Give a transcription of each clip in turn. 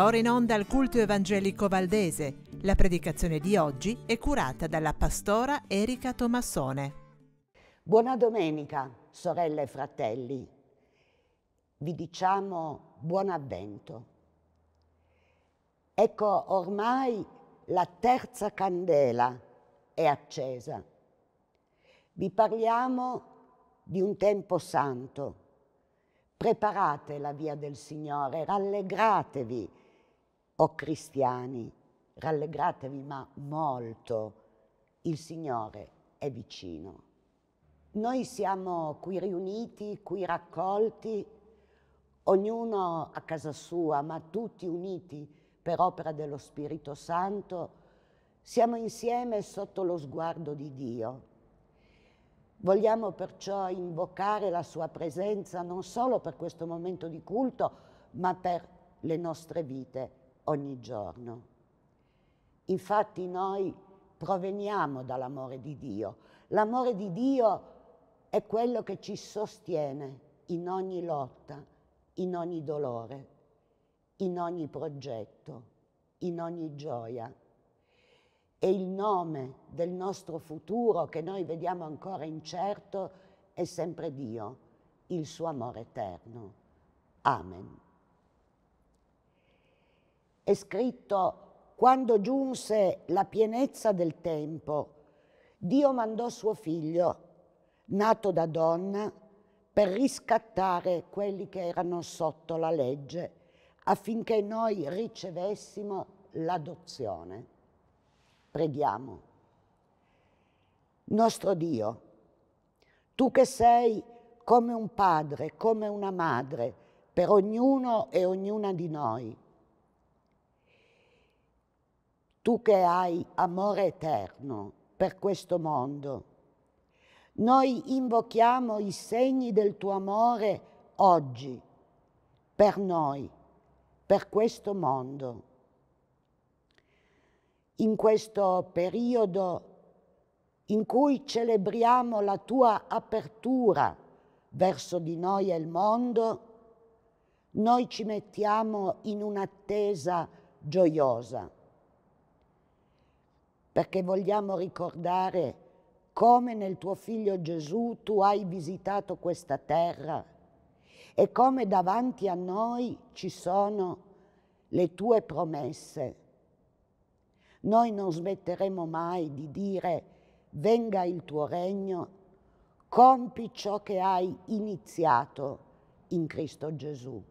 Va ora in onda al culto evangelico valdese. La predicazione di oggi è curata dalla pastora Erika Tomassone. Buona domenica, sorelle e fratelli. Vi diciamo buon avvento. Ecco ormai la terza candela è accesa. Vi parliamo di un tempo santo. Preparate la via del Signore, rallegratevi o cristiani, rallegratevi ma molto, il Signore è vicino. Noi siamo qui riuniti, qui raccolti, ognuno a casa sua, ma tutti uniti per opera dello Spirito Santo, siamo insieme sotto lo sguardo di Dio. Vogliamo perciò invocare la sua presenza non solo per questo momento di culto, ma per le nostre vite ogni giorno. Infatti noi proveniamo dall'amore di Dio. L'amore di Dio è quello che ci sostiene in ogni lotta, in ogni dolore, in ogni progetto, in ogni gioia. E il nome del nostro futuro che noi vediamo ancora incerto è sempre Dio, il suo amore eterno. Amen è scritto quando giunse la pienezza del tempo, Dio mandò suo figlio, nato da donna, per riscattare quelli che erano sotto la legge, affinché noi ricevessimo l'adozione. Preghiamo. Nostro Dio, tu che sei come un padre, come una madre, per ognuno e ognuna di noi, tu che hai amore eterno per questo mondo. Noi invochiamo i segni del tuo amore oggi, per noi, per questo mondo. In questo periodo in cui celebriamo la tua apertura verso di noi e il mondo, noi ci mettiamo in un'attesa gioiosa perché vogliamo ricordare come nel tuo figlio Gesù tu hai visitato questa terra e come davanti a noi ci sono le tue promesse. Noi non smetteremo mai di dire venga il tuo regno, compi ciò che hai iniziato in Cristo Gesù.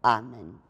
Amen.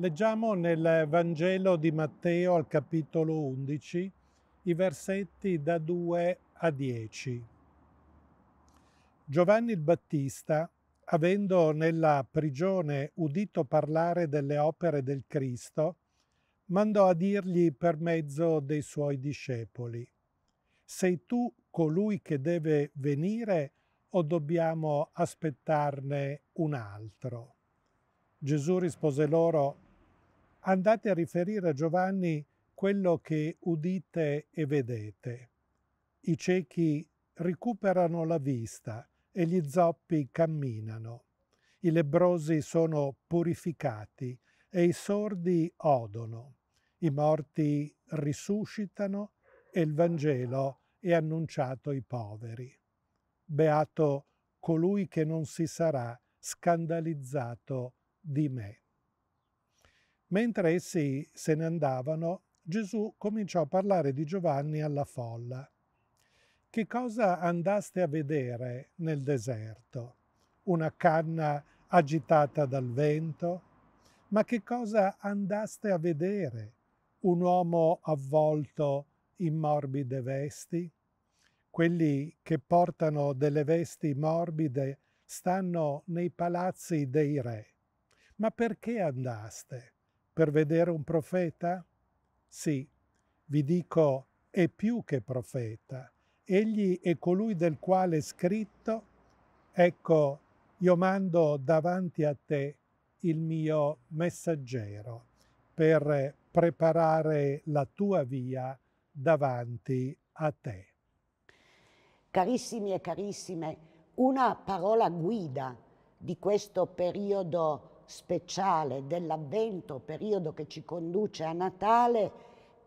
Leggiamo nel Vangelo di Matteo al capitolo 11 i versetti da 2 a 10. Giovanni il Battista, avendo nella prigione udito parlare delle opere del Cristo, mandò a dirgli per mezzo dei suoi discepoli, sei tu colui che deve venire o dobbiamo aspettarne un altro? Gesù rispose loro, andate a riferire a Giovanni quello che udite e vedete. I ciechi recuperano la vista e gli zoppi camminano. I lebrosi sono purificati e i sordi odono. I morti risuscitano e il Vangelo è annunciato ai poveri. Beato colui che non si sarà scandalizzato di me. Mentre essi se ne andavano, Gesù cominciò a parlare di Giovanni alla folla. Che cosa andaste a vedere nel deserto? Una canna agitata dal vento? Ma che cosa andaste a vedere? Un uomo avvolto in morbide vesti? Quelli che portano delle vesti morbide stanno nei palazzi dei re. Ma perché andaste? per vedere un profeta? Sì, vi dico, è più che profeta. Egli è colui del quale è scritto, ecco, io mando davanti a te il mio messaggero per preparare la tua via davanti a te. Carissimi e carissime, una parola guida di questo periodo speciale dell'avvento, periodo che ci conduce a Natale,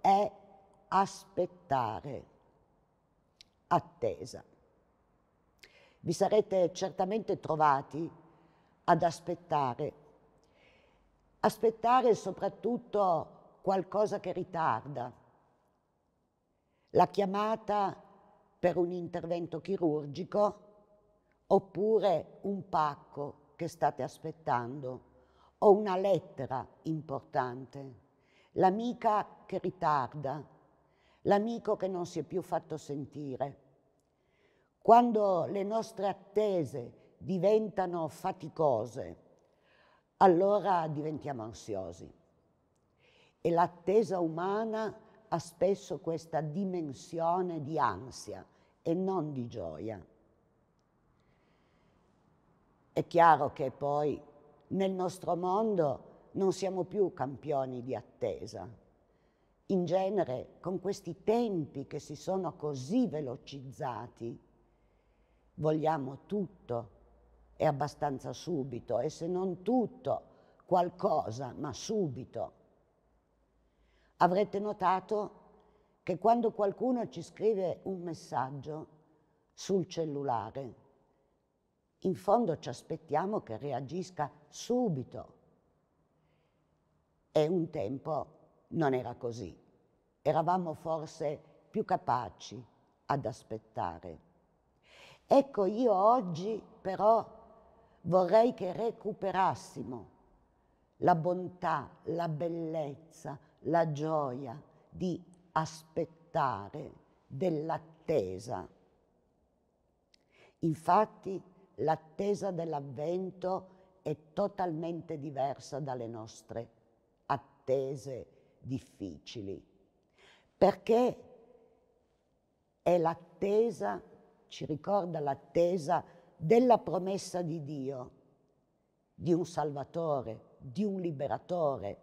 è aspettare, attesa. Vi sarete certamente trovati ad aspettare, aspettare soprattutto qualcosa che ritarda, la chiamata per un intervento chirurgico oppure un pacco che state aspettando o una lettera importante, l'amica che ritarda, l'amico che non si è più fatto sentire. Quando le nostre attese diventano faticose, allora diventiamo ansiosi. E l'attesa umana ha spesso questa dimensione di ansia e non di gioia. È chiaro che poi nel nostro mondo non siamo più campioni di attesa. In genere, con questi tempi che si sono così velocizzati, vogliamo tutto e abbastanza subito, e se non tutto, qualcosa, ma subito. Avrete notato che quando qualcuno ci scrive un messaggio sul cellulare, in fondo ci aspettiamo che reagisca subito. E un tempo non era così. Eravamo forse più capaci ad aspettare. Ecco, io oggi però vorrei che recuperassimo la bontà, la bellezza, la gioia di aspettare dell'attesa. Infatti, l'attesa dell'avvento è totalmente diversa dalle nostre attese difficili, perché è l'attesa, ci ricorda l'attesa della promessa di Dio, di un Salvatore, di un liberatore.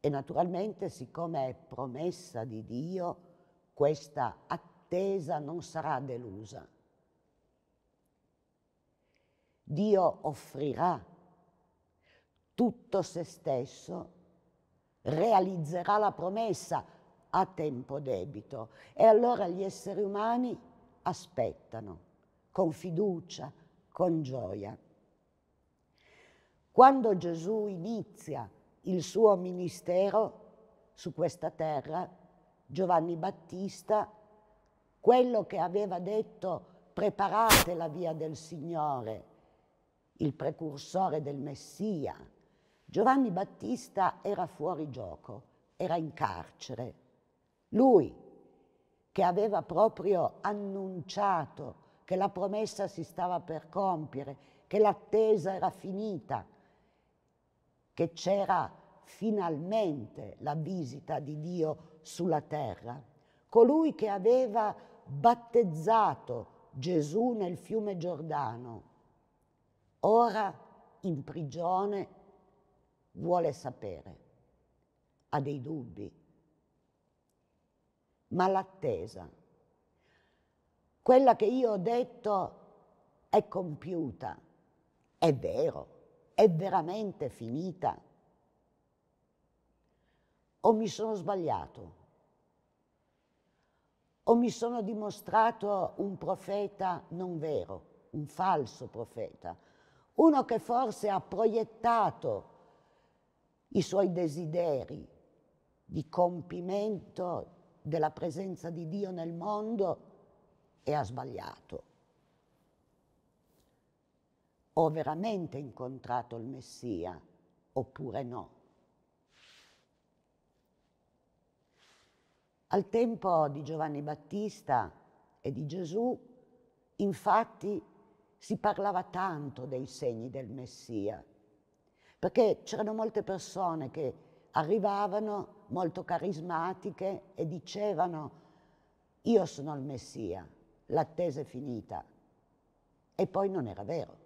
E naturalmente, siccome è promessa di Dio, questa attesa non sarà delusa Dio offrirà tutto se stesso, realizzerà la promessa a tempo debito e allora gli esseri umani aspettano con fiducia, con gioia. Quando Gesù inizia il suo ministero su questa terra, Giovanni Battista, quello che aveva detto preparate la via del Signore, il precursore del Messia. Giovanni Battista era fuori gioco, era in carcere. Lui, che aveva proprio annunciato che la promessa si stava per compiere, che l'attesa era finita, che c'era finalmente la visita di Dio sulla terra, colui che aveva battezzato Gesù nel fiume Giordano, ora in prigione vuole sapere, ha dei dubbi, ma l'attesa, quella che io ho detto è compiuta, è vero, è veramente finita o mi sono sbagliato, o mi sono dimostrato un profeta non vero, un falso profeta, uno che forse ha proiettato i suoi desideri di compimento della presenza di Dio nel mondo e ha sbagliato. Ho veramente incontrato il Messia oppure no? Al tempo di Giovanni Battista e di Gesù, infatti, si parlava tanto dei segni del Messia, perché c'erano molte persone che arrivavano molto carismatiche e dicevano io sono il Messia, l'attesa è finita. E poi non era vero,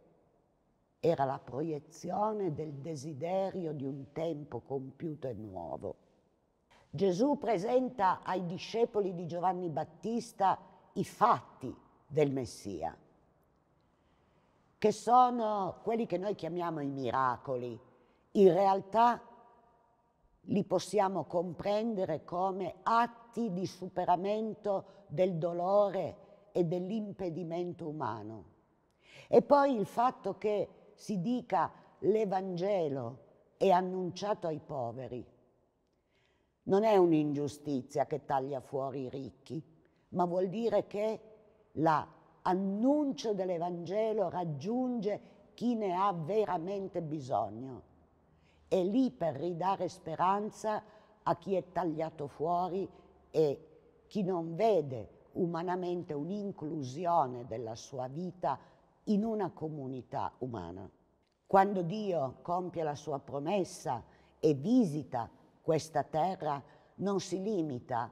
era la proiezione del desiderio di un tempo compiuto e nuovo. Gesù presenta ai discepoli di Giovanni Battista i fatti del Messia che sono quelli che noi chiamiamo i miracoli, in realtà li possiamo comprendere come atti di superamento del dolore e dell'impedimento umano. E poi il fatto che si dica l'Evangelo è annunciato ai poveri non è un'ingiustizia che taglia fuori i ricchi, ma vuol dire che la annuncio dell'Evangelo raggiunge chi ne ha veramente bisogno. È lì per ridare speranza a chi è tagliato fuori e chi non vede umanamente un'inclusione della sua vita in una comunità umana. Quando Dio compie la sua promessa e visita questa terra, non si limita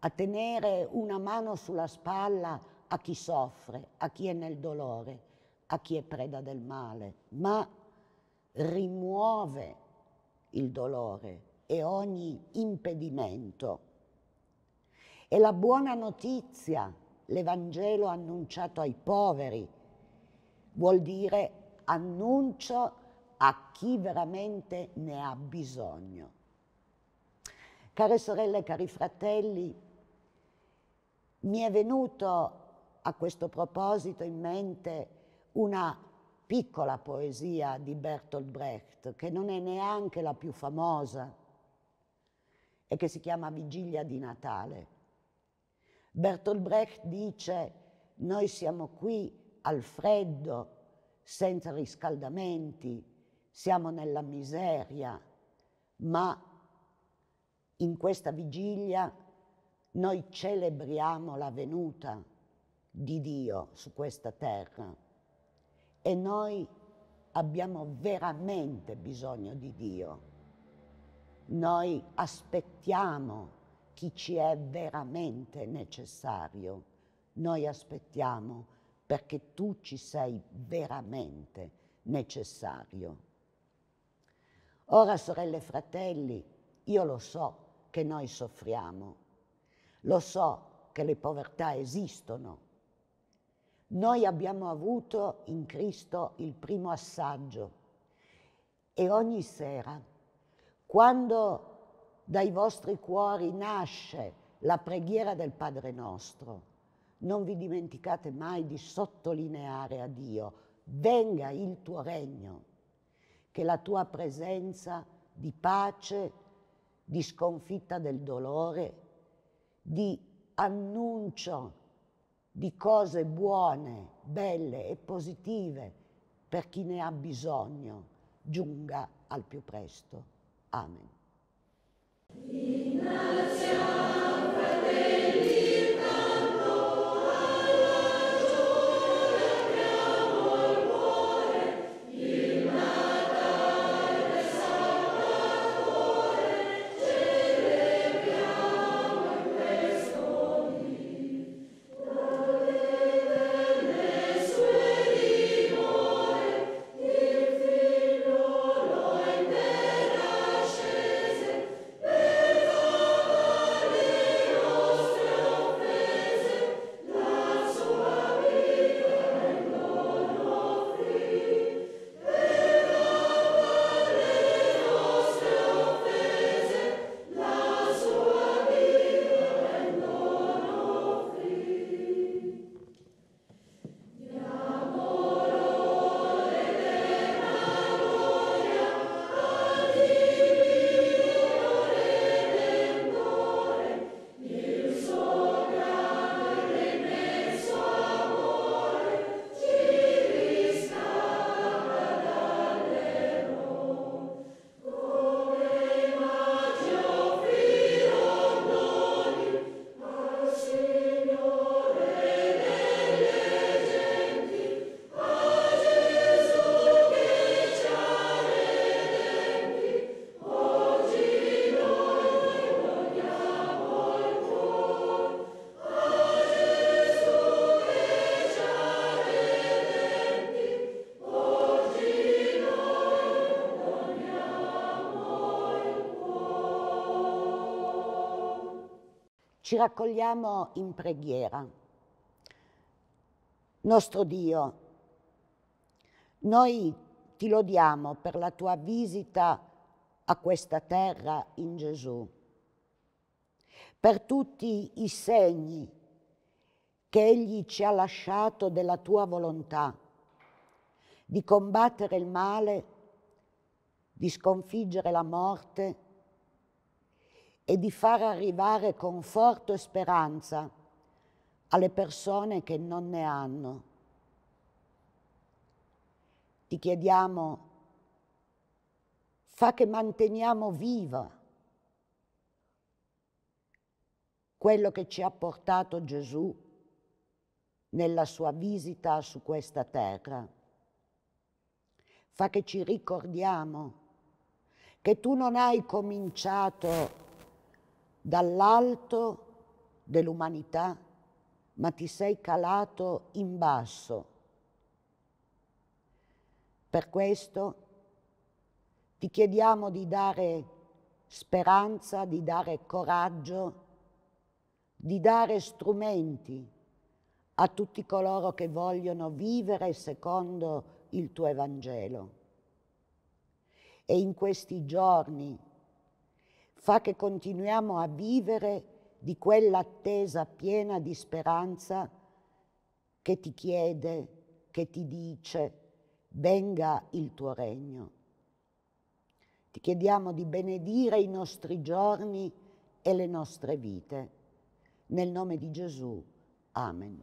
a tenere una mano sulla spalla a chi soffre, a chi è nel dolore, a chi è preda del male, ma rimuove il dolore e ogni impedimento. E la buona notizia, l'Evangelo annunciato ai poveri, vuol dire annuncio a chi veramente ne ha bisogno. Care sorelle, cari fratelli, mi è venuto a questo proposito in mente una piccola poesia di Bertolt Brecht, che non è neanche la più famosa e che si chiama Vigilia di Natale. Bertolt Brecht dice, noi siamo qui al freddo, senza riscaldamenti, siamo nella miseria, ma in questa vigilia noi celebriamo la venuta di Dio su questa terra e noi abbiamo veramente bisogno di Dio. Noi aspettiamo chi ci è veramente necessario. Noi aspettiamo perché tu ci sei veramente necessario. Ora, sorelle e fratelli, io lo so che noi soffriamo, lo so che le povertà esistono, noi abbiamo avuto in Cristo il primo assaggio e ogni sera, quando dai vostri cuori nasce la preghiera del Padre nostro, non vi dimenticate mai di sottolineare a Dio, venga il tuo regno, che la tua presenza di pace, di sconfitta del dolore, di annuncio di cose buone, belle e positive per chi ne ha bisogno, giunga al più presto. Amen. Ci raccogliamo in preghiera. Nostro Dio, noi ti lodiamo per la tua visita a questa terra in Gesù, per tutti i segni che Egli ci ha lasciato della tua volontà di combattere il male, di sconfiggere la morte, e di far arrivare conforto e speranza alle persone che non ne hanno. Ti chiediamo, fa che manteniamo viva quello che ci ha portato Gesù nella sua visita su questa terra. Fa che ci ricordiamo che tu non hai cominciato dall'alto dell'umanità, ma ti sei calato in basso. Per questo ti chiediamo di dare speranza, di dare coraggio, di dare strumenti a tutti coloro che vogliono vivere secondo il tuo Evangelo. E in questi giorni fa che continuiamo a vivere di quell'attesa piena di speranza che ti chiede, che ti dice, venga il tuo regno. Ti chiediamo di benedire i nostri giorni e le nostre vite. Nel nome di Gesù. Amen.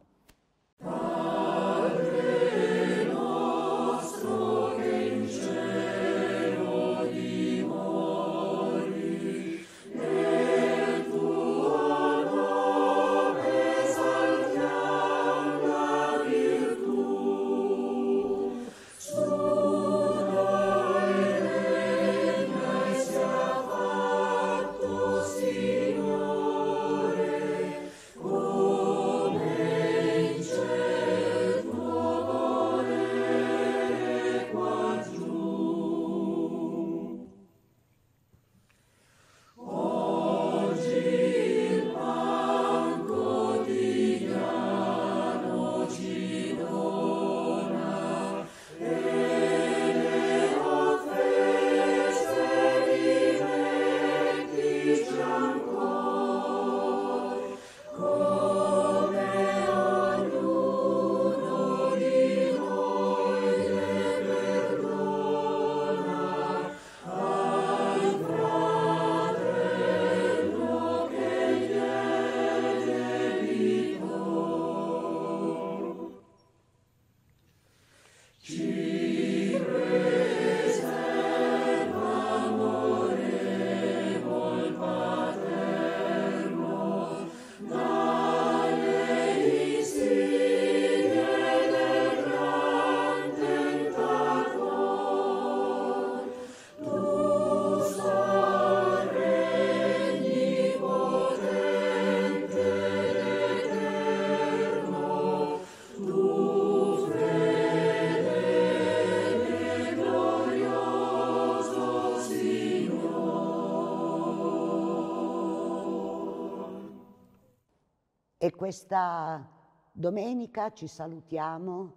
Questa domenica ci salutiamo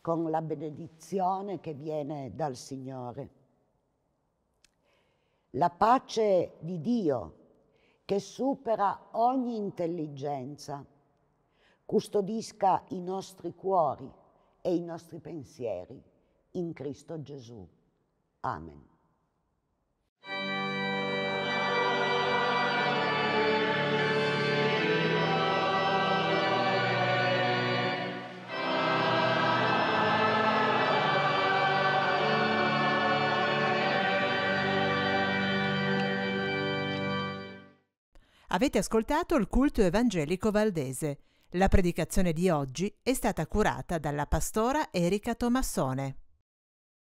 con la benedizione che viene dal Signore. La pace di Dio che supera ogni intelligenza custodisca i nostri cuori e i nostri pensieri in Cristo Gesù. Amen. Avete ascoltato il culto evangelico valdese. La predicazione di oggi è stata curata dalla pastora Erika Tomassone.